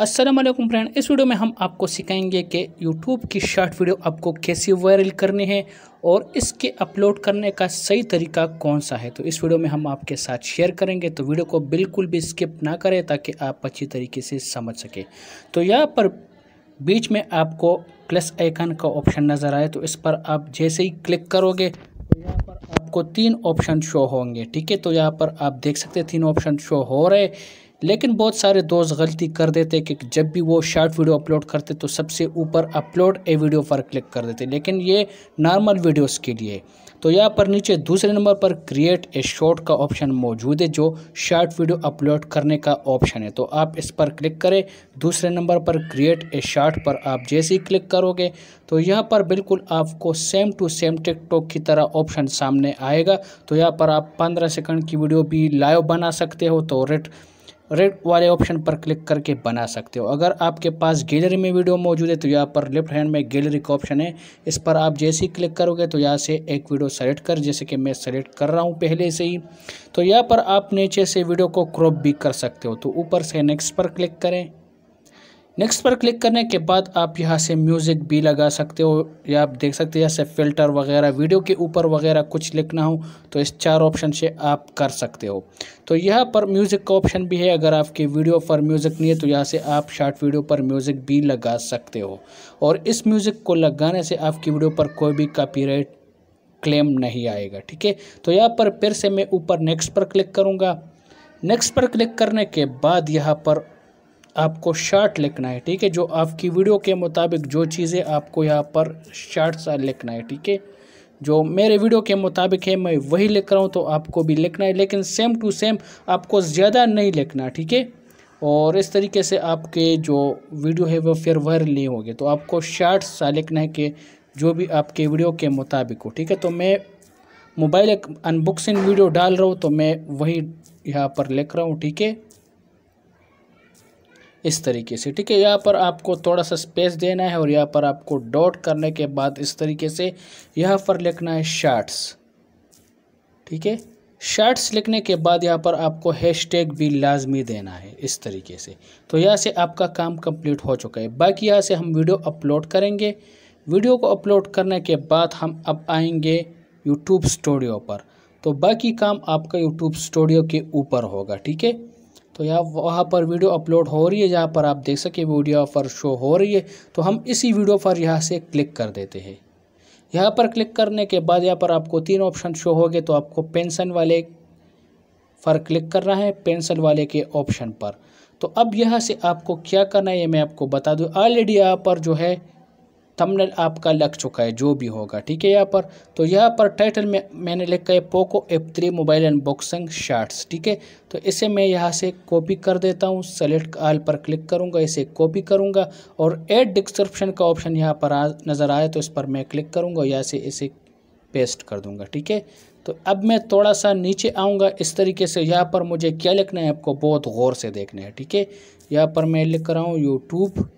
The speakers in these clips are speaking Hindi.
असलम फ्रेंड इस वीडियो में हम आपको सिखाएंगे कि यूट्यूब की शॉर्ट वीडियो आपको कैसे वायरल करनी है और इसके अपलोड करने का सही तरीका कौन सा है तो इस वीडियो में हम आपके साथ शेयर करेंगे तो वीडियो को बिल्कुल भी स्किप ना करें ताकि आप अच्छी तरीके से समझ सकें तो यहाँ पर बीच में आपको प्लस आइकन का ऑप्शन नज़र आए तो इस पर आप जैसे ही क्लिक करोगे तो यहाँ पर आपको तीन ऑप्शन शो होंगे ठीक है तो यहाँ पर आप देख सकते हैं तीन ऑप्शन शो हो रहे लेकिन बहुत सारे दोस्त गलती कर देते कि जब भी वो शॉर्ट वीडियो अपलोड करते तो सबसे ऊपर अपलोड ए वीडियो पर क्लिक कर देते लेकिन ये नॉर्मल वीडियोस के लिए तो यहाँ पर नीचे दूसरे नंबर पर क्रिएट ए शॉर्ट का ऑप्शन मौजूद है जो शॉर्ट वीडियो अपलोड करने का ऑप्शन है तो आप इस पर क्लिक करें दूसरे नंबर पर क्रिएट ए शॉर्ट पर आप जैसे ही क्लिक करोगे तो यहाँ पर बिल्कुल आपको सेम टू सेम टिकटॉक की तरह ऑप्शन सामने आएगा तो यहाँ पर आप पंद्रह सेकंड की वीडियो भी लाइव बना सकते हो तो रेट रेड वाले ऑप्शन पर क्लिक करके बना सकते हो अगर आपके पास गैलरी में वीडियो मौजूद है तो यहाँ पर लेफ्ट हैंड में गैलरी का ऑप्शन है इस पर आप जैसे ही क्लिक करोगे तो यहाँ से एक वीडियो सेलेक्ट कर जैसे कि मैं सेलेक्ट कर रहा हूँ पहले से ही तो यहाँ पर आप नीचे से वीडियो को क्रॉप भी कर सकते हो तो ऊपर से नेक्स्ट पर क्लिक करें नेक्स्ट पर क्लिक करने के बाद आप यहाँ से म्यूज़िक भी लगा सकते हो या आप देख सकते हो यहाँ से फ़िल्टर वगैरह वीडियो के ऊपर वगैरह कुछ लिखना हो तो इस चार ऑप्शन से आप कर सकते हो तो यहाँ पर म्यूज़िक का ऑप्शन भी है अगर आपकी वीडियो पर म्यूज़िक नहीं है तो यहाँ से आप शॉर्ट वीडियो पर म्यूज़िक भी लगा सकते हो और इस म्यूज़िक को लगाने से आपकी वीडियो पर कोई भी कापी क्लेम नहीं आएगा ठीक है तो यहाँ पर फिर से मैं ऊपर नेक्स्ट पर क्लिक करूँगा नेक्स्ट पर क्लिक करने के बाद यहाँ पर आपको शार्ट लिखना है ठीक है जो आपकी वीडियो के मुताबिक जो चीज़ें आपको यहाँ पर शार्ट सा लिखना है ठीक है जो मेरे वीडियो के मुताबिक है मैं वही लिख रहा हूँ तो आपको भी लिखना है लेकिन सेम टू सेम आपको ज़्यादा नहीं लिखना ठीक है और इस तरीके से आपके जो वीडियो है वो फिर वायरल नहीं होगी तो आपको शार्ट सा लिखना है कि जो भी आपके वीडियो के मुताबिक हो ठीक है तो मैं मोबाइल एक अनबॉक्सिंग वीडियो डाल रहा हूँ तो मैं वही यहाँ पर लिख रहा हूँ ठीक है इस तरीके से ठीक है यहाँ पर आपको थोड़ा सा स्पेस देना है और यहाँ पर आपको डॉट करने के बाद इस तरीके से यहाँ पर लिखना है शार्ट्स ठीक है शार्ट्स लिखने के बाद यहाँ पर आपको हैशटैग भी लाजमी देना है इस तरीके से तो यहाँ से आपका काम कंप्लीट हो चुका है बाकी यहाँ से हम वीडियो अपलोड करेंगे वीडियो को अपलोड करने के बाद हम अब आएंगे यूट्यूब स्टूडियो पर तो बाकी काम आपका यूट्यूब स्टूडियो के ऊपर होगा ठीक है तो यहाँ वहाँ पर वीडियो अपलोड हो रही है जहाँ पर आप देख सकें वीडियो पर शो हो रही है तो हम इसी वीडियो पर यहाँ से क्लिक कर देते हैं यहाँ पर क्लिक करने के बाद यहाँ पर आपको तीन ऑप्शन शो हो गए तो आपको पेंशन वाले पर क्लिक करना है पेंशन वाले के ऑप्शन पर तो अब यहाँ से आपको क्या करना है ये मैं आपको बता दूँ ऑलरेडी यहाँ पर जो है थंबनेल आपका लग चुका है जो भी होगा ठीक है यहाँ पर तो यहाँ पर टाइटल में मैंने लिखा है Poco F three mobile unboxing shorts ठीक है तो इसे मैं यहाँ से कॉपी कर देता हूँ सेलेक्ट आल पर क्लिक करूँगा इसे कॉपी करूँगा और एड डिस्क्रिप्शन का ऑप्शन यहाँ पर आ, नज़र आए तो इस पर मैं क्लिक करूँगा यहाँ से इसे पेस्ट कर दूँगा ठीक है तो अब मैं थोड़ा सा नीचे आऊँगा इस तरीके से यहाँ पर मुझे क्या लिखना है आपको बहुत गौर से देखना है ठीक है यहाँ पर मैं लिख रहा हूँ यूट्यूब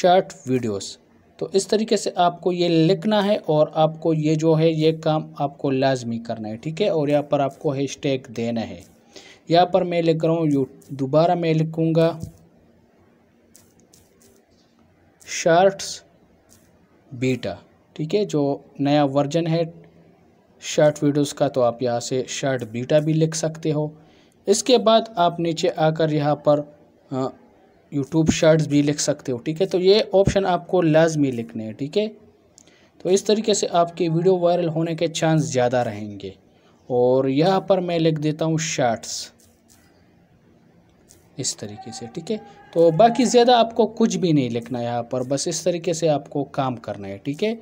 शार्ट वीडियोज़ तो इस तरीके से आपको ये लिखना है और आपको ये जो है ये काम आपको लाजमी करना है ठीक है और यहाँ पर आपको हैश टैग देना है यहाँ पर मैं लिख रहा हूँ यू दोबारा मैं लिखूँगा शार्ट्स बीटा ठीक है जो नया वर्जन है शार्ट वीडियोस का तो आप यहाँ से शार्ट बीटा भी लिख सकते हो इसके बाद आप नीचे आकर यहाँ पर हाँ, यूट्यूब शर्ट्स भी लिख सकते हो ठीक है तो ये ऑप्शन आपको लाजमी लिखने हैं ठीक है तो इस तरीके से आपके वीडियो वायरल होने के चांस ज़्यादा रहेंगे और यहाँ पर मैं लिख देता हूँ शर्ट्स इस तरीके से ठीक है तो बाकी ज़्यादा आपको कुछ भी नहीं लिखना है यहाँ पर बस इस तरीके से आपको काम करना है ठीक है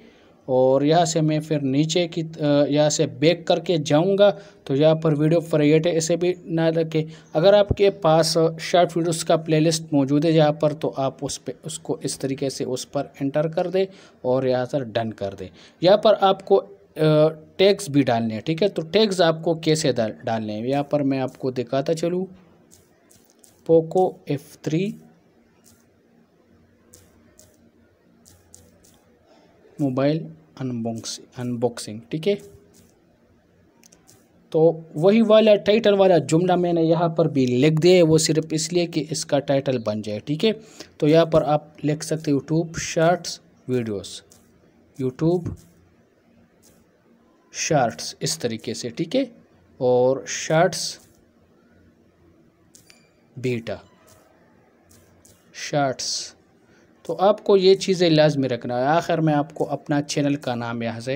और यहाँ से मैं फिर नीचे की यहाँ से बैक करके जाऊँगा तो यहाँ पर वीडियो फ्रेट है ऐसे भी ना रखें अगर आपके पास शॉर्ट वीडियोस का प्लेलिस्ट मौजूद है यहाँ पर तो आप उस पर उसको इस तरीके से उस पर एंटर कर दें और यहाँ पर डन कर दें यहाँ पर आपको टैग्स भी डालने हैं ठीक है तो टैग्स आपको कैसे डालने हैं यहाँ पर मैं आपको दिखाता चलूँ Poco F three mobile unboxing ठीक है तो वही वाला टाइटल वाला जुमला मैंने यहाँ पर भी लिख दिया है वो सिर्फ इसलिए कि इसका टाइटल बन जाए ठीक है तो यहाँ पर आप लिख सकते YouTube shorts videos YouTube shorts इस तरीके से ठीक है और शार्ट्स बीटा शार्ट्स तो आपको ये चीज़ें लाजमी रखना है आखिर में आपको अपना चैनल का नाम यहाँ से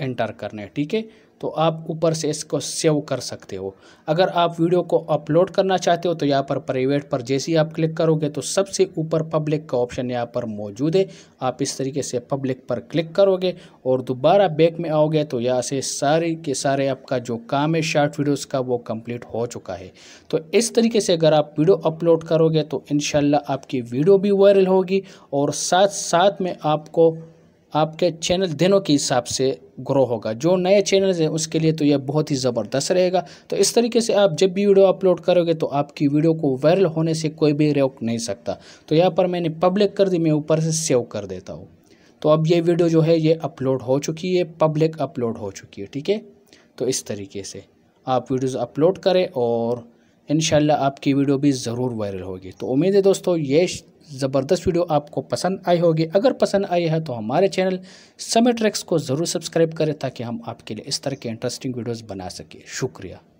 एंटर करना है ठीक है तो आप ऊपर से इसको सेव कर सकते हो अगर आप वीडियो को अपलोड करना चाहते हो तो यहाँ पर प्राइवेट पर जैसे ही आप क्लिक करोगे तो सबसे ऊपर पब्लिक का ऑप्शन यहाँ पर मौजूद है आप इस तरीके से पब्लिक पर क्लिक करोगे और दोबारा बैक में आओगे तो यहाँ से सारे के सारे आपका जो काम है शॉर्ट वीडियोज़ का वो कम्प्लीट हो चुका है तो इस तरीके से अगर आप वीडियो अपलोड करोगे तो इन आपकी वीडियो भी वायरल होगी और साथ साथ में आपको आपके चैनल दिनों के हिसाब से ग्रो होगा जो नए चैनल्स हैं उसके लिए तो यह बहुत ही ज़बरदस्त रहेगा तो इस तरीके से आप जब भी वीडियो अपलोड करोगे तो आपकी वीडियो को वायरल होने से कोई भी रोक नहीं सकता तो यहाँ पर मैंने पब्लिक कर दी मैं ऊपर से सेव कर देता हूँ तो अब ये वीडियो जो है ये अपलोड हो चुकी है पब्लिक अपलोड हो चुकी है ठीक है तो इस तरीके से आप वीडियोज़ अपलोड करें और इन आपकी वीडियो भी ज़रूर वायरल होगी तो उम्मीद है दोस्तों ये ज़बरदस्त वीडियो आपको पसंद आई होगी अगर पसंद आई है तो हमारे चैनल ट्रैक्स को ज़रूर सब्सक्राइब करें ताकि हम आपके लिए इस तरह के इंटरेस्टिंग वीडियोज़ बना सकें शुक्रिया